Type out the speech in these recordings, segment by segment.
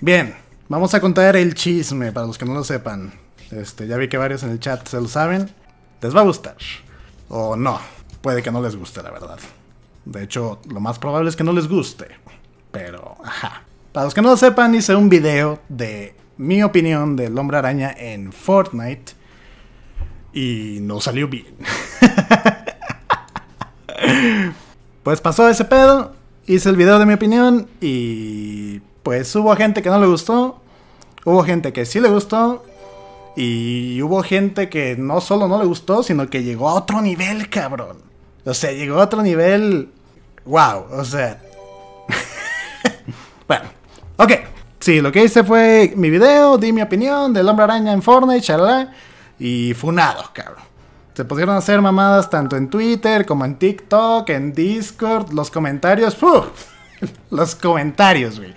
Bien, vamos a contar el chisme para los que no lo sepan. Este, ya vi que varios en el chat se lo saben. ¿Les va a gustar? O no. Puede que no les guste, la verdad. De hecho, lo más probable es que no les guste. Pero, ajá. Para los que no lo sepan, hice un video de mi opinión del hombre araña en Fortnite. Y no salió bien. pues pasó ese pedo. Hice el video de mi opinión y pues hubo gente que no le gustó, hubo gente que sí le gustó, y hubo gente que no solo no le gustó, sino que llegó a otro nivel, cabrón. O sea, llegó a otro nivel. ¡Wow! O sea. bueno, ok. Sí, lo que hice fue mi video, di mi opinión del hombre araña en Fortnite, chala, Y funado, cabrón. Se pudieron hacer mamadas tanto en Twitter como en TikTok, en Discord, los comentarios. puf. los comentarios, güey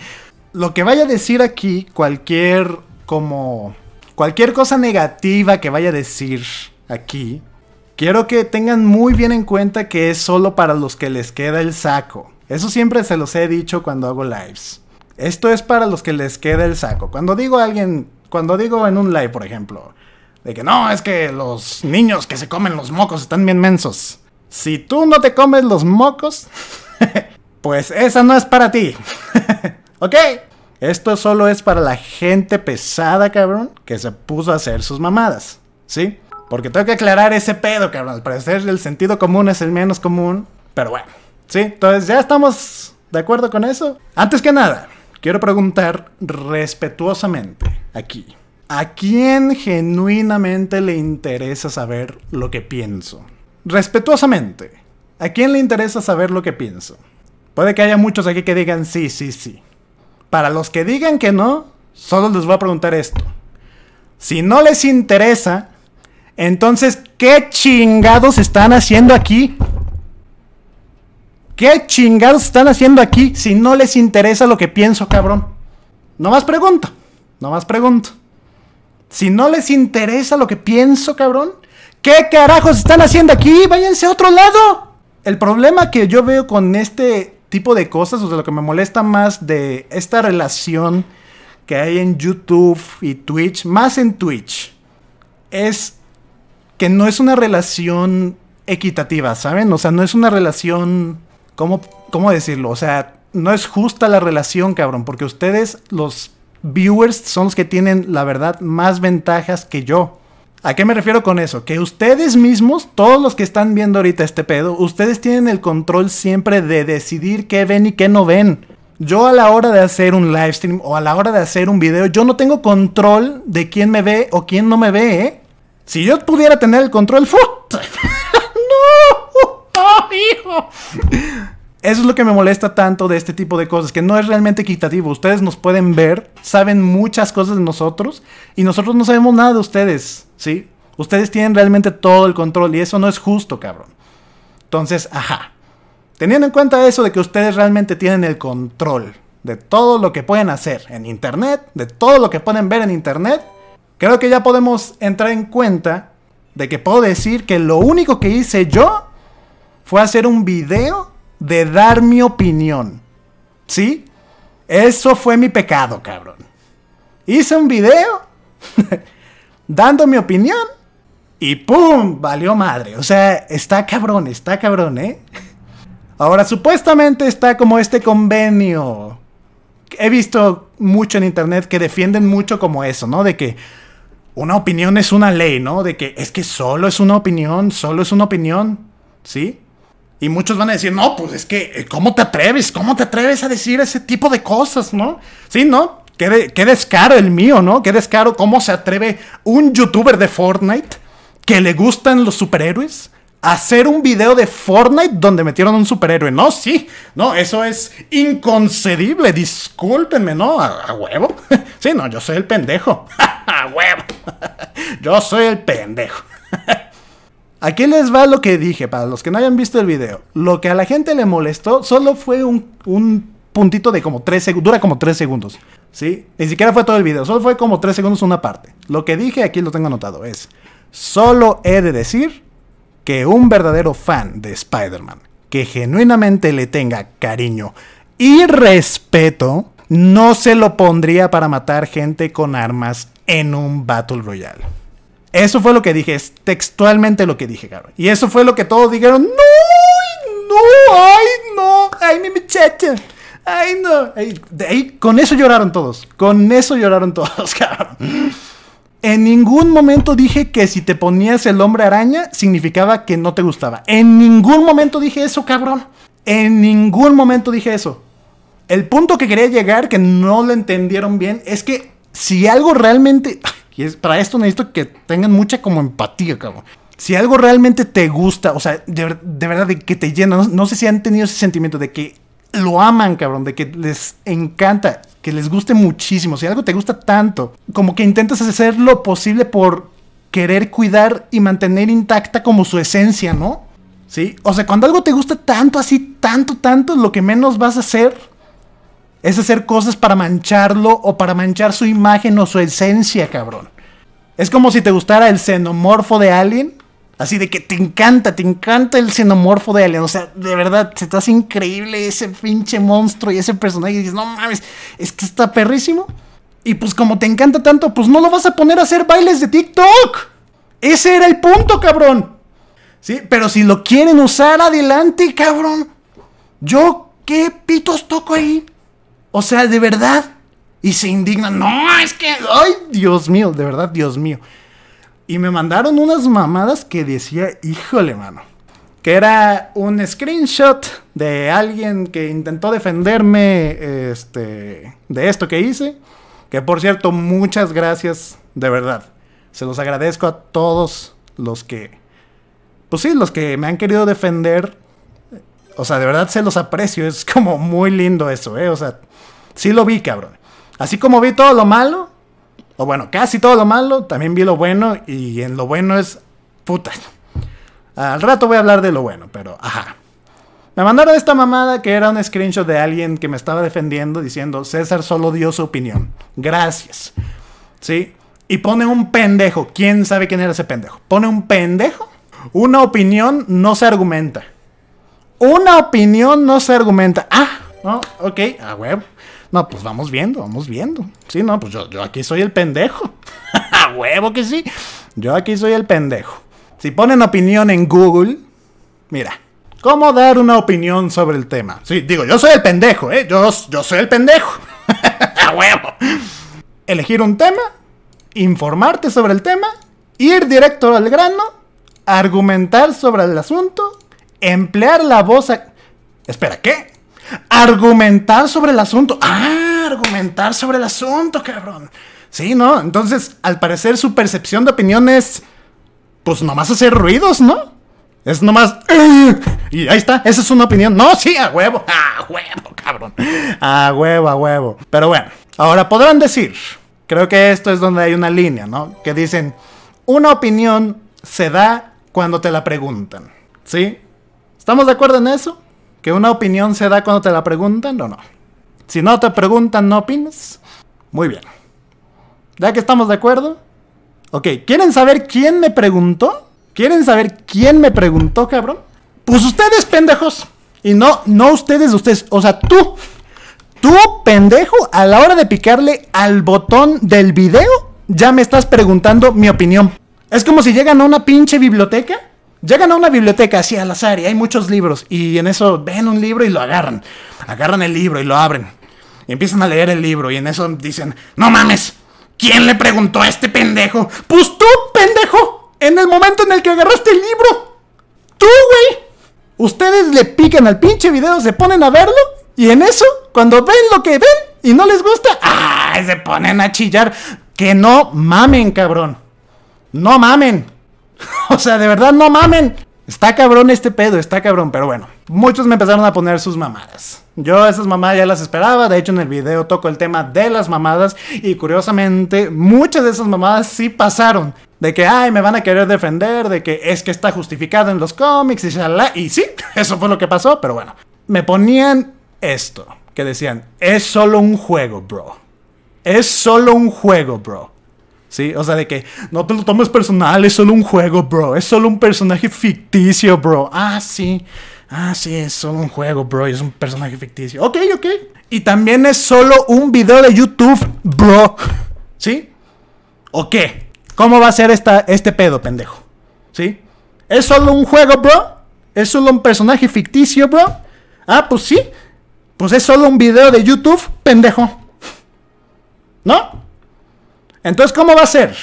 lo que vaya a decir aquí, cualquier como cualquier cosa negativa que vaya a decir aquí, quiero que tengan muy bien en cuenta que es solo para los que les queda el saco. Eso siempre se los he dicho cuando hago lives. Esto es para los que les queda el saco. Cuando digo a alguien, cuando digo en un live, por ejemplo, de que no, es que los niños que se comen los mocos están bien mensos. Si tú no te comes los mocos, pues esa no es para ti. ¿Ok? Esto solo es para la gente pesada, cabrón, que se puso a hacer sus mamadas, ¿sí? Porque tengo que aclarar ese pedo, cabrón. Al parecer el sentido común es el menos común, pero bueno, ¿sí? Entonces ya estamos de acuerdo con eso. Antes que nada, quiero preguntar respetuosamente aquí. ¿A quién genuinamente le interesa saber lo que pienso? Respetuosamente, ¿a quién le interesa saber lo que pienso? Puede que haya muchos aquí que digan sí, sí, sí. Para los que digan que no, solo les voy a preguntar esto. Si no les interesa, entonces, ¿qué chingados están haciendo aquí? ¿Qué chingados están haciendo aquí si no les interesa lo que pienso, cabrón? No más pregunto, no más pregunto. Si no les interesa lo que pienso, cabrón, ¿qué carajos están haciendo aquí? Váyanse a otro lado. El problema que yo veo con este tipo de cosas. O sea, lo que me molesta más de esta relación que hay en YouTube y Twitch, más en Twitch, es que no es una relación equitativa, ¿saben? O sea, no es una relación, ¿cómo, cómo decirlo? O sea, no es justa la relación, cabrón, porque ustedes, los viewers, son los que tienen, la verdad, más ventajas que yo. ¿A qué me refiero con eso? Que ustedes mismos, todos los que están viendo ahorita este pedo, ustedes tienen el control siempre de decidir qué ven y qué no ven. Yo a la hora de hacer un live stream o a la hora de hacer un video, yo no tengo control de quién me ve o quién no me ve, ¿eh? Si yo pudiera tener el control, ¡No! ¡Oh, hijo! Eso es lo que me molesta tanto de este tipo de cosas, que no es realmente equitativo. Ustedes nos pueden ver, saben muchas cosas de nosotros y nosotros no sabemos nada de ustedes, ¿sí? Ustedes tienen realmente todo el control y eso no es justo, cabrón. Entonces, ajá. Teniendo en cuenta eso de que ustedes realmente tienen el control de todo lo que pueden hacer en Internet, de todo lo que pueden ver en Internet, creo que ya podemos entrar en cuenta de que puedo decir que lo único que hice yo fue hacer un video de dar mi opinión. ¿Sí? Eso fue mi pecado, cabrón. Hice un video dando mi opinión y ¡pum! Valió madre. O sea, está cabrón, está cabrón, ¿eh? Ahora, supuestamente está como este convenio. He visto mucho en internet que defienden mucho como eso, ¿no? De que una opinión es una ley, ¿no? De que es que solo es una opinión, solo es una opinión, ¿sí? Y muchos van a decir, no, pues es que, eh, ¿cómo te atreves? ¿Cómo te atreves a decir ese tipo de cosas, no? Sí, ¿no? Qué, descaro el mío, ¿no? Qué descaro, ¿cómo se atreve un youtuber de Fortnite que le gustan los superhéroes? a hacer un video de Fortnite donde metieron a un superhéroe. No, sí, no, eso es inconcebible. Discúlpenme, ¿no? A, a huevo. Sí, no, yo soy el pendejo. a huevo. yo soy el pendejo. Aquí les va lo que dije, para los que no hayan visto el video. Lo que a la gente le molestó solo fue un, puntito de como 3 segundos, dura como 3 segundos, ¿sí? Ni siquiera fue todo el video, solo fue como 3 segundos una parte. Lo que dije, aquí lo tengo anotado, es, solo he de decir que un verdadero fan de Spider-Man, que genuinamente le tenga cariño y respeto, no se lo pondría para matar gente con armas en un Battle Royale. Eso fue lo que dije, es textualmente lo que dije, cabrón. Y eso fue lo que todos dijeron, no, no, ay, no, ay, mi muchacha, ay, no. con eso lloraron todos, con eso lloraron todos, cabrón. En ningún momento dije que si te ponías el hombre araña significaba que no te gustaba. En ningún momento dije eso, cabrón. En ningún momento dije eso. El punto que quería llegar, que no lo entendieron bien, es que si algo realmente... para esto necesito que tengan mucha como empatía, cabrón. Si algo realmente te gusta, o sea, de, verdad, de que te llena, no, no sé si han tenido ese sentimiento de que lo aman, cabrón, de que les encanta, que les guste muchísimo. Si algo te gusta tanto, como que intentas hacer lo posible por querer cuidar y mantener intacta como su esencia, ¿no? Sí, o sea, cuando algo te gusta tanto, así, tanto, tanto, lo que menos vas a hacer es hacer cosas para mancharlo o para manchar su imagen o su esencia, cabrón. Es como si te gustara el xenomorfo de Alien. Así de que te encanta, te encanta el xenomorfo de Alien. O sea, de verdad, se te increíble ese pinche monstruo y ese personaje. Y dices, no mames, es que está perrísimo. Y pues como te encanta tanto, pues no lo vas a poner a hacer bailes de TikTok. Ese era el punto, cabrón. Sí, pero si lo quieren usar, adelante, cabrón. Yo qué pitos toco ahí. O sea, de verdad. Y se indignan. No, es que. Ay, Dios mío, de verdad, Dios mío. Y me mandaron unas mamadas que decía, híjole, mano. Que era un screenshot de alguien que intentó defenderme este, de esto que hice. Que por cierto, muchas gracias, de verdad. Se los agradezco a todos los que. Pues sí, los que me han querido defender o sea, de verdad se los aprecio. Es como muy lindo eso, ¿eh? O sea, sí lo vi, cabrón. Así como vi todo lo malo, o bueno, casi todo lo malo, también vi lo bueno. Y en lo bueno es. Puta. Al rato voy a hablar de lo bueno, pero ajá. Me mandaron esta mamada que era un screenshot de alguien que me estaba defendiendo diciendo: César solo dio su opinión. Gracias. ¿Sí? Y pone un pendejo. ¿Quién sabe quién era ese pendejo? Pone un pendejo. Una opinión no se argumenta. Una opinión no se argumenta. Ah, no, ok, a ah, huevo. No, pues vamos viendo, vamos viendo. Sí, no, pues yo, yo aquí soy el pendejo. a huevo que sí. Yo aquí soy el pendejo. Si ponen opinión en Google, mira, ¿cómo dar una opinión sobre el tema? Sí, digo, yo soy el pendejo, ¿eh? Yo, yo soy el pendejo. a huevo. Elegir un tema, informarte sobre el tema, ir directo al grano, argumentar sobre el asunto emplear la voz... Espera, ¿qué? Argumentar sobre el asunto. Ah, argumentar sobre el asunto, cabrón. Sí, ¿no? Entonces, al parecer su percepción de opinión es... Pues nomás hacer ruidos, ¿no? Es nomás... Y ahí está, esa es una opinión. No, sí, a huevo, a huevo, cabrón. A huevo, a huevo. Pero bueno, ahora podrán decir, creo que esto es donde hay una línea, ¿no? Que dicen, una opinión se da cuando te la preguntan, ¿sí? ¿Estamos de acuerdo en eso? ¿Que una opinión se da cuando te la preguntan o no? Si no te preguntan, ¿no opinas? Muy bien. Ya que estamos de acuerdo. Ok, ¿quieren saber quién me preguntó? ¿Quieren saber quién me preguntó, cabrón? Pues ustedes, pendejos. Y no, no ustedes, ustedes. O sea, tú. Tú, pendejo, a la hora de picarle al botón del video, ya me estás preguntando mi opinión. Es como si llegan a una pinche biblioteca Llegan a una biblioteca así al azar y hay muchos libros y en eso ven un libro y lo agarran. Agarran el libro y lo abren. Y empiezan a leer el libro y en eso dicen, no mames, ¿quién le preguntó a este pendejo? Pues tú, pendejo, en el momento en el que agarraste el libro. Tú, güey. Ustedes le pican al pinche video, se ponen a verlo y en eso, cuando ven lo que ven y no les gusta, ¡ay! Se ponen a chillar. Que no mamen, cabrón. No mamen. o sea, de verdad, no mamen. Está cabrón este pedo, está cabrón, pero bueno. Muchos me empezaron a poner sus mamadas. Yo esas mamadas ya las esperaba, de hecho en el video toco el tema de las mamadas y curiosamente muchas de esas mamadas sí pasaron. De que, ay, me van a querer defender, de que es que está justificado en los cómics y Y sí, eso fue lo que pasó, pero bueno. Me ponían esto, que decían, es solo un juego, bro. Es solo un juego, bro. Sí, o sea, de que no te lo tomes personal, es solo un juego, bro. Es solo un personaje ficticio, bro. Ah, sí. Ah, sí, es solo un juego, bro. Y es un personaje ficticio. Ok, ok. Y también es solo un video de YouTube, bro. ¿Sí? ¿O qué? ¿Cómo va a ser esta, este pedo, pendejo? ¿Sí? ¿Es solo un juego, bro? ¿Es solo un personaje ficticio, bro? Ah, pues sí. Pues es solo un video de YouTube, pendejo. ¿No? Entonces, ¿cómo va a ser?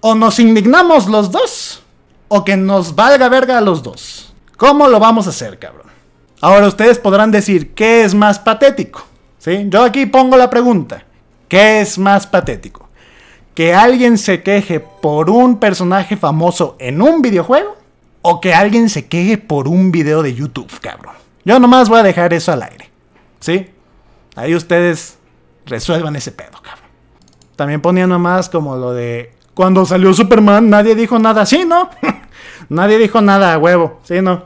O nos indignamos los dos, o que nos valga verga a los dos. ¿Cómo lo vamos a hacer, cabrón? Ahora ustedes podrán decir, ¿qué es más patético? ¿Sí? Yo aquí pongo la pregunta, ¿qué es más patético? ¿Que alguien se queje por un personaje famoso en un videojuego? ¿O que alguien se queje por un video de YouTube, cabrón? Yo nomás voy a dejar eso al aire. ¿Sí? Ahí ustedes resuelvan ese pedo, cabrón. También ponía nomás como lo de. Cuando salió Superman, nadie dijo nada. Sí, ¿no? nadie dijo nada a huevo. Sí, ¿no?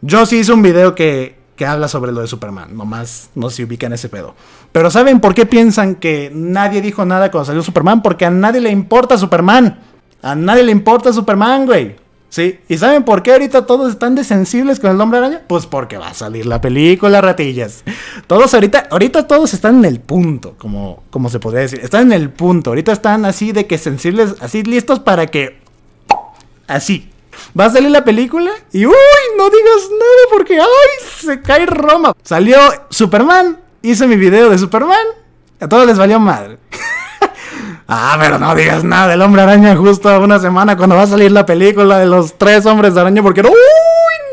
Yo sí hice un video que, habla sobre lo de Superman. Nomás no se ubica en ese pedo. Pero ¿saben por qué piensan que nadie dijo nada cuando salió Superman? Porque a nadie le importa Superman. A nadie le importa Superman, güey. ¿Sí? ¿Y saben por qué ahorita todos están de sensibles con el nombre araña? Pues porque va a salir la película, ratillas. Todos ahorita, ahorita todos están en el punto, como, como se podría decir. Están en el punto. Ahorita están así de que sensibles, así listos para que. Así. Va a salir la película y uy, no digas nada porque ¡ay! se cae Roma. Salió Superman, hice mi video de Superman, a todos les valió madre. Ah, pero no digas nada del hombre araña justo a una semana cuando va a salir la película de los tres hombres araña porque ¡Uy!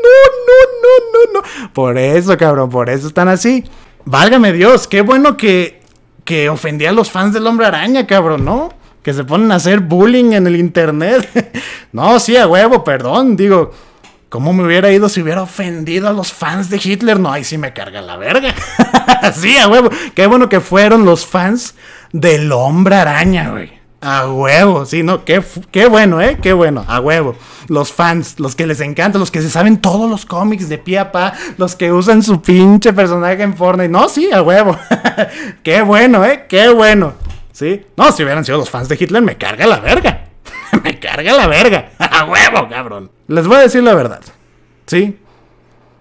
No, no, no, no, no. Por eso, cabrón, por eso están así. Válgame Dios, qué bueno que, que ofendí a los fans del hombre araña, cabrón, ¿no? Que se ponen a hacer bullying en el internet. no, sí, a huevo, perdón, digo. ¿Cómo me hubiera ido si hubiera ofendido a los fans de Hitler? No, ahí sí me carga la verga. sí, a huevo. Qué bueno que fueron los fans del hombre araña, güey. A huevo, sí, no, qué, bueno, ¿eh? Qué bueno, a huevo. Los fans, los que les encanta, los que se saben todos los cómics de pie a pa, los que usan su pinche personaje en Fortnite. No, sí, a huevo. qué bueno, ¿eh? Qué bueno. Sí, no, si hubieran sido los fans de Hitler, me carga la verga. me carga la verga. a huevo, cabrón. Les voy a decir la verdad, ¿sí?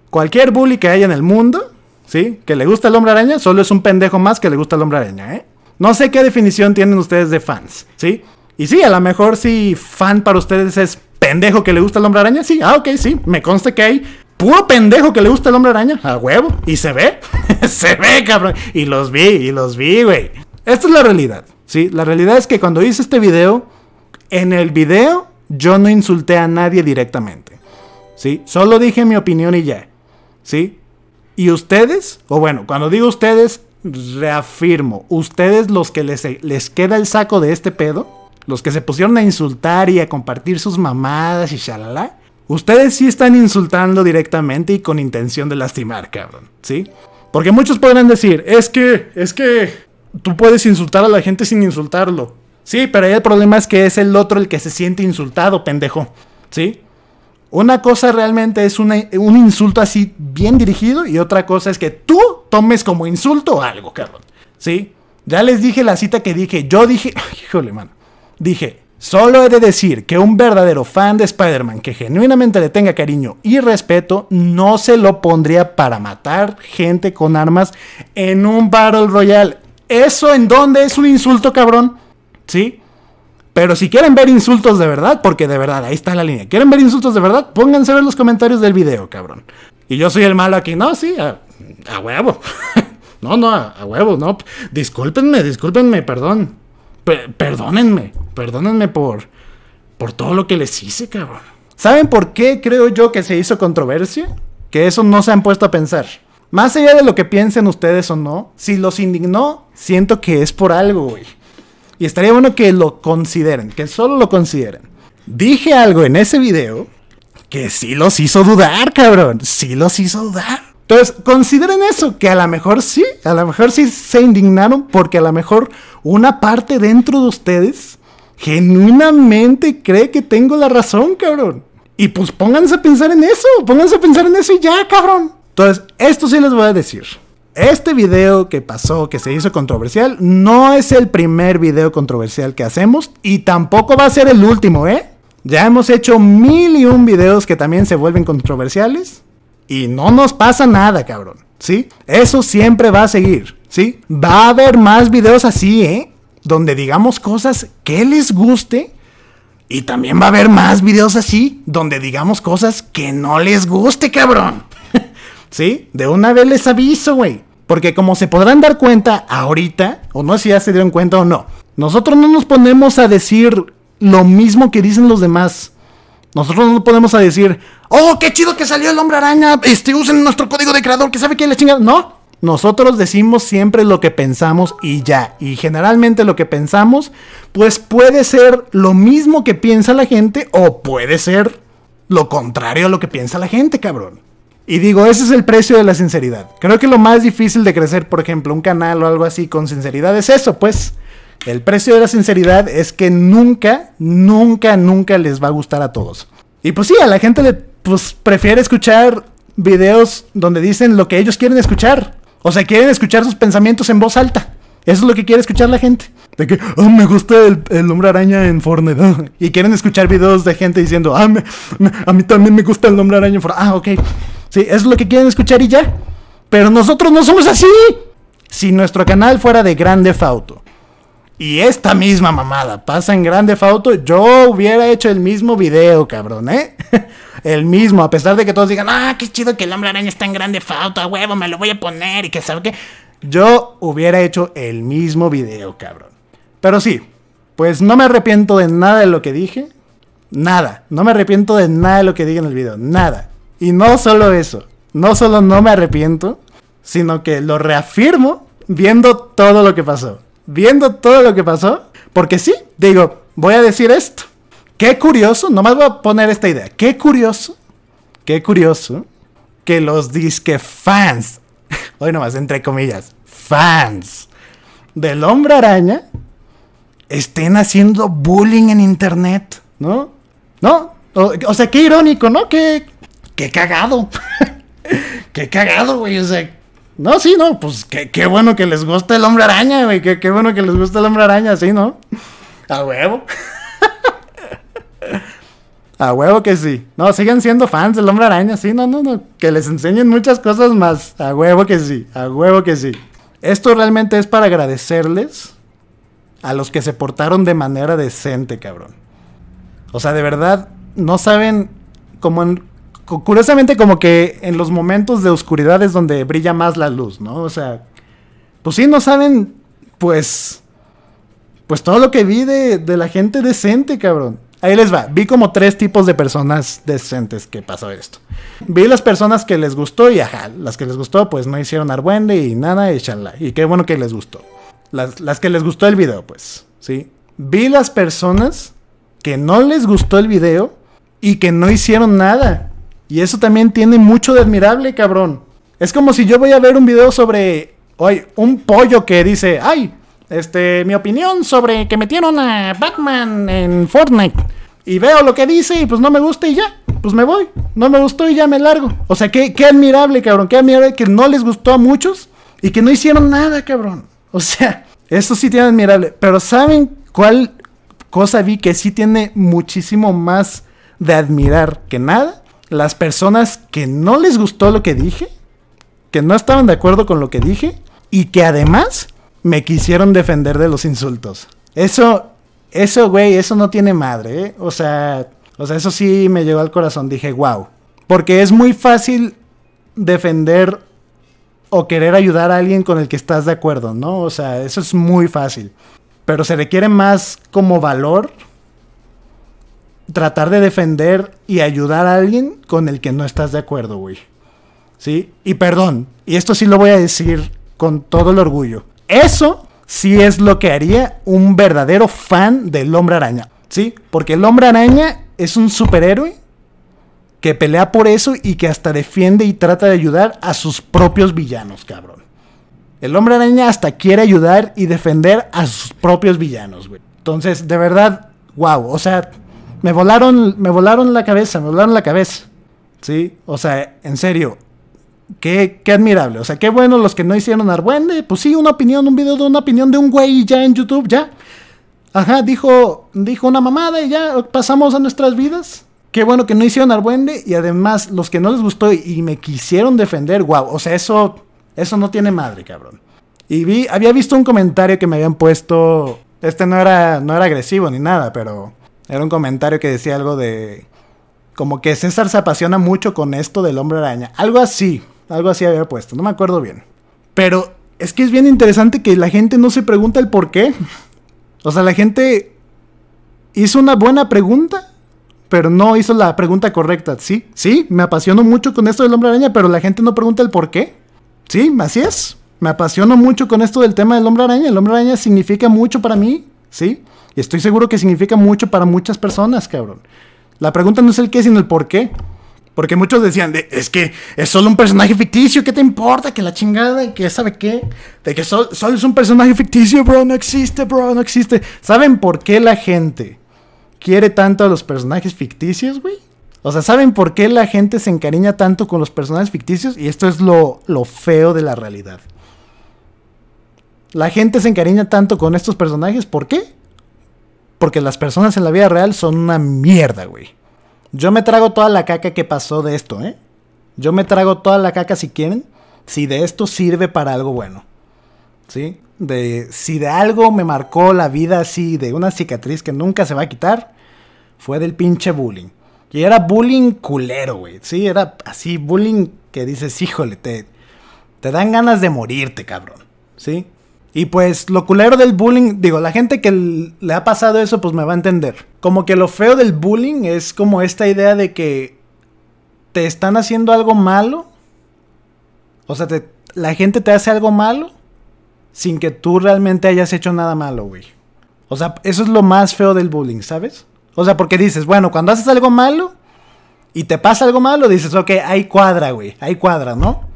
Cualquier bully que haya en el mundo, ¿sí? Que le gusta el hombre araña, solo es un pendejo más que le gusta el hombre araña, ¿eh? No sé qué definición tienen ustedes de fans, ¿sí? Y sí, a lo mejor si fan para ustedes es pendejo que le gusta el hombre araña, sí, ah, ok, sí, me consta que hay puro pendejo que le gusta el hombre araña, a huevo, y se ve, se ve, cabrón, y los vi, y los vi, güey. Esta es la realidad, ¿sí? La realidad es que cuando hice este video, en el video yo no insulté a nadie directamente, ¿sí? Solo dije mi opinión y ya, ¿sí? Y ustedes, o bueno, cuando digo ustedes, reafirmo, ustedes los que les, les queda el saco de este pedo, los que se pusieron a insultar y a compartir sus mamadas y shalala, ustedes sí están insultando directamente y con intención de lastimar, cabrón, ¿sí? Porque muchos podrán decir, es que, es que tú puedes insultar a la gente sin insultarlo. Sí, pero ahí el problema es que es el otro el que se siente insultado, pendejo, ¿sí? Una cosa realmente es un insulto así bien dirigido y otra cosa es que tú tomes como insulto algo, cabrón. ¿Sí? Ya les dije la cita que dije. Yo dije. Ay, híjole, mano. Dije. Solo he de decir que un verdadero fan de Spider-Man que genuinamente le tenga cariño y respeto no se lo pondría para matar gente con armas en un Battle Royale. ¿Eso en dónde es un insulto, cabrón? ¿Sí? Pero si quieren ver insultos de verdad, porque de verdad, ahí está la línea. ¿Quieren ver insultos de verdad? Pónganse a ver los comentarios del video, cabrón. Y yo soy el malo aquí. No, sí, a huevo. no, no, a, huevo, no. Discúlpenme, discúlpenme, perdón. perdónenme, perdónenme por, por todo lo que les hice, cabrón. ¿Saben por qué creo yo que se hizo controversia? Que eso no se han puesto a pensar. Más allá de lo que piensen ustedes o no, si los indignó, siento que es por algo, güey. Y estaría bueno que lo consideren, que solo lo consideren. Dije algo en ese video que sí los hizo dudar, cabrón. Sí los hizo dudar. Entonces, consideren eso, que a lo mejor sí, a lo mejor sí se indignaron porque a lo mejor una parte dentro de ustedes genuinamente cree que tengo la razón, cabrón. Y pues pónganse a pensar en eso, pónganse a pensar en eso y ya, cabrón. Entonces, esto sí les voy a decir. Este video que pasó, que se hizo controversial, no es el primer video controversial que hacemos y tampoco va a ser el último, ¿eh? Ya hemos hecho mil y un videos que también se vuelven controversiales y no nos pasa nada, cabrón. ¿Sí? Eso siempre va a seguir. ¿Sí? Va a haber más videos así, ¿eh? Donde digamos cosas que les guste. Y también va a haber más videos así, donde digamos cosas que no les guste, cabrón. ¿Sí? De una vez les aviso, güey. Porque como se podrán dar cuenta ahorita, o no sé si ya se dieron cuenta o no, nosotros no nos ponemos a decir lo mismo que dicen los demás. Nosotros no ponemos a decir, oh, qué chido que salió el hombre araña, este, usen nuestro código de creador, que sabe quién la chingada. No, nosotros decimos siempre lo que pensamos y ya. Y generalmente lo que pensamos, pues puede ser lo mismo que piensa la gente o puede ser lo contrario a lo que piensa la gente, cabrón. Y digo, ese es el precio de la sinceridad. Creo que lo más difícil de crecer, por ejemplo, un canal o algo así con sinceridad es eso, pues. El precio de la sinceridad es que nunca, nunca, nunca les va a gustar a todos. Y pues sí, a la gente le pues prefiere escuchar videos donde dicen lo que ellos quieren escuchar. O sea, quieren escuchar sus pensamientos en voz alta. Eso es lo que quiere escuchar la gente. De que, oh, me gusta el, nombre araña en Fortnite. Y quieren escuchar videos de gente diciendo, ah, a mí también me gusta el nombre araña en Fortnite. Ah, ok. Sí, eso es lo que quieren escuchar y ya. Pero nosotros no somos así. Si nuestro canal fuera de grande fauto y esta misma mamada pasa en Grande Fauto. Yo hubiera hecho el mismo video, cabrón, ¿eh? el mismo, a pesar de que todos digan, ah, qué chido que el hombre araña está en Grande Fauto, a huevo, me lo voy a poner y que sabe qué. Yo hubiera hecho el mismo video, cabrón. Pero sí, pues no me arrepiento de nada de lo que dije. Nada. No me arrepiento de nada de lo que dije en el video. Nada. Y no solo eso. No solo no me arrepiento, sino que lo reafirmo viendo todo lo que pasó viendo todo lo que pasó, porque sí, digo, voy a decir esto. Qué curioso, nomás voy a poner esta idea. Qué curioso, qué curioso que los disque fans, hoy nomás, entre comillas, fans del hombre araña estén haciendo bullying en internet, ¿no? ¿No? O, sea, qué irónico, ¿no? Qué, qué cagado. qué cagado, güey. O sea, no, sí, no, pues qué, bueno que les gusta el hombre araña, güey. Qué, bueno que les gusta el hombre araña, sí, ¿no? A huevo. A huevo que sí. No, siguen siendo fans del hombre araña, sí, no, no, no. Que les enseñen muchas cosas más. A huevo que sí, a huevo que sí. Esto realmente es para agradecerles a los que se portaron de manera decente, cabrón. O sea, de verdad, no saben cómo en, curiosamente como que en los momentos de oscuridad es donde brilla más la luz, ¿no? O sea, pues sí, no saben, pues, pues todo lo que vi de, de la gente decente, cabrón. Ahí les va, vi como tres tipos de personas decentes que pasó esto. Vi las personas que les gustó y ajá, las que les gustó pues no hicieron argüende y nada, y Y qué bueno que les gustó. Las, las que les gustó el video, pues, ¿sí? Vi las personas que no les gustó el video y que no hicieron nada y eso también tiene mucho de admirable, cabrón. Es como si yo voy a ver un video sobre oye, un pollo que dice, ay, este, mi opinión sobre que metieron a Batman en Fortnite. Y veo lo que dice y pues no me gusta y ya, pues me voy. No me gustó y ya me largo. O sea, qué, qué admirable, cabrón. Qué admirable que no les gustó a muchos y que no hicieron nada, cabrón. O sea, eso sí tiene admirable. Pero ¿saben cuál cosa vi que sí tiene muchísimo más de admirar que nada? las personas que no les gustó lo que dije, que no estaban de acuerdo con lo que dije y que además me quisieron defender de los insultos. Eso, eso, güey, eso no tiene madre, ¿eh? O sea, o sea, eso sí me llegó al corazón. Dije, wow. Porque es muy fácil defender o querer ayudar a alguien con el que estás de acuerdo, ¿no? O sea, eso es muy fácil. Pero se requiere más como valor tratar de defender y ayudar a alguien con el que no estás de acuerdo, güey. ¿Sí? Y perdón, y esto sí lo voy a decir con todo el orgullo. Eso sí es lo que haría un verdadero fan del hombre araña. ¿Sí? Porque el hombre araña es un superhéroe que pelea por eso y que hasta defiende y trata de ayudar a sus propios villanos, cabrón. El hombre araña hasta quiere ayudar y defender a sus propios villanos, güey. Entonces, de verdad, wow. O sea, me volaron, me volaron la cabeza, me volaron la cabeza. ¿Sí? O sea, en serio. Qué, qué admirable. O sea, qué bueno los que no hicieron Arbuende Pues sí, una opinión, un video de una opinión de un güey ya en YouTube, ya. Ajá, dijo, dijo una mamada y ya pasamos a nuestras vidas. Qué bueno que no hicieron Arbuende Y además, los que no les gustó y, y me quisieron defender, wow. O sea, eso, eso no tiene madre, cabrón. Y vi, había visto un comentario que me habían puesto. Este no era, no era agresivo ni nada, pero era un comentario que decía algo de. Como que César se apasiona mucho con esto del hombre araña. Algo así. Algo así había puesto. No me acuerdo bien. Pero es que es bien interesante que la gente no se pregunta el por qué. O sea, la gente hizo una buena pregunta, pero no hizo la pregunta correcta. Sí, sí, me apasiono mucho con esto del hombre araña, pero la gente no pregunta el por qué. Sí, así es. Me apasiono mucho con esto del tema del hombre araña. El hombre araña significa mucho para mí. ¿sí? Y estoy seguro que significa mucho para muchas personas, cabrón. La pregunta no es el qué, sino el por qué. Porque muchos decían, es que es solo un personaje ficticio, ¿qué te importa? Que la chingada, y que sabe qué. De que solo, es un personaje ficticio, bro, no existe, bro, no existe. ¿Saben por qué la gente quiere tanto a los personajes ficticios, güey? O sea, ¿saben por qué la gente se encariña tanto con los personajes ficticios? Y esto es lo, lo feo de la realidad. La gente se encariña tanto con estos personajes, ¿por qué? Porque las personas en la vida real son una mierda, güey. Yo me trago toda la caca que pasó de esto, ¿eh? Yo me trago toda la caca si quieren, si de esto sirve para algo bueno. ¿Sí? De, si de algo me marcó la vida así, de una cicatriz que nunca se va a quitar, fue del pinche bullying. Y era bullying culero, güey. Sí, era así, bullying que dices, híjole, te, te dan ganas de morirte, cabrón. ¿Sí? Y pues lo culero del bullying, digo, la gente que le ha pasado eso pues me va a entender. Como que lo feo del bullying es como esta idea de que te están haciendo algo malo. O sea, la gente te hace algo malo sin que tú realmente hayas hecho nada malo, güey. O sea, eso es lo más feo del bullying, ¿sabes? O sea, porque dices, bueno, cuando haces algo malo y te pasa algo malo, dices, ok, hay cuadra, güey, hay cuadra, ¿no?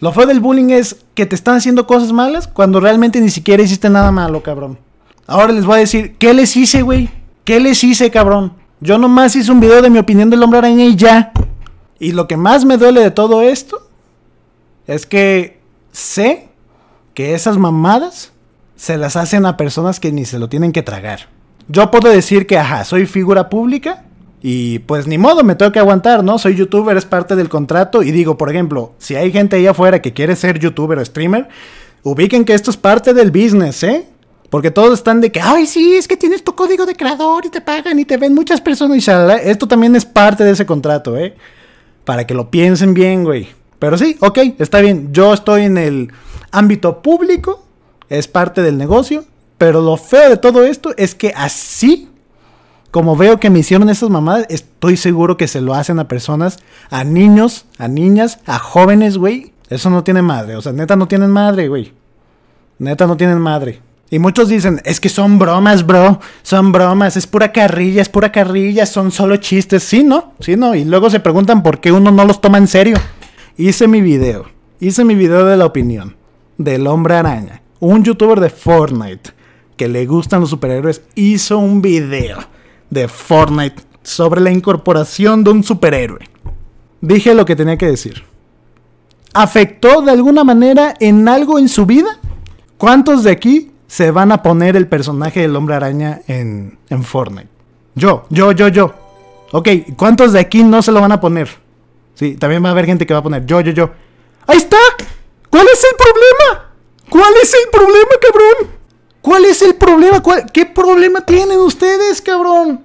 Lo feo del bullying es que te están haciendo cosas malas cuando realmente ni siquiera hiciste nada malo, cabrón. Ahora les voy a decir, ¿qué les hice, güey? ¿Qué les hice, cabrón? Yo nomás hice un video de mi opinión del hombre araña y ya. Y lo que más me duele de todo esto es que sé que esas mamadas se las hacen a personas que ni se lo tienen que tragar. Yo puedo decir que, ajá, soy figura pública y pues ni modo, me tengo que aguantar, ¿no? Soy youtuber, es parte del contrato. Y digo, por ejemplo, si hay gente ahí afuera que quiere ser youtuber o streamer, ubiquen que esto es parte del business, ¿eh? Porque todos están de que, ay, sí, es que tienes tu código de creador y te pagan y te ven muchas personas y Esto también es parte de ese contrato, ¿eh? Para que lo piensen bien, güey. Pero sí, ok, está bien. Yo estoy en el ámbito público, es parte del negocio. Pero lo feo de todo esto es que así como veo que me hicieron esas mamadas, estoy seguro que se lo hacen a personas, a niños, a niñas, a jóvenes, güey. Eso no tiene madre. O sea, neta no tienen madre, güey. Neta no tienen madre. Y muchos dicen, es que son bromas, bro. Son bromas, es pura carrilla, es pura carrilla, son solo chistes. Sí, ¿no? Sí, ¿no? Y luego se preguntan por qué uno no los toma en serio. Hice mi video. Hice mi video de la opinión. Del hombre araña. Un youtuber de Fortnite que le gustan los superhéroes hizo un video de Fortnite sobre la incorporación de un superhéroe. Dije lo que tenía que decir. ¿Afectó de alguna manera en algo en su vida? ¿Cuántos de aquí se van a poner el personaje del hombre araña en, en Fortnite? Yo, yo, yo, yo. Ok, ¿cuántos de aquí no se lo van a poner? Sí, también va a haber gente que va a poner yo, yo, yo. ¡Ahí está! ¿Cuál es el problema? ¿Cuál es el problema, cabrón? ¿Cuál es el problema? ¿Qué problema tienen ustedes, cabrón?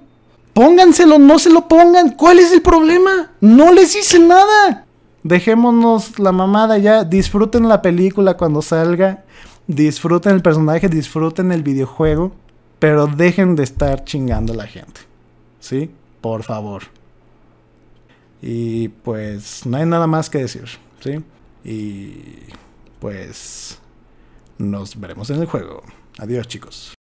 Pónganselo, no se lo pongan. ¿Cuál es el problema? No les hice nada. Dejémonos la mamada ya. Disfruten la película cuando salga. Disfruten el personaje, disfruten el videojuego. Pero dejen de estar chingando a la gente. ¿Sí? Por favor. Y pues no hay nada más que decir. ¿Sí? Y pues nos veremos en el juego. Adiós chicos.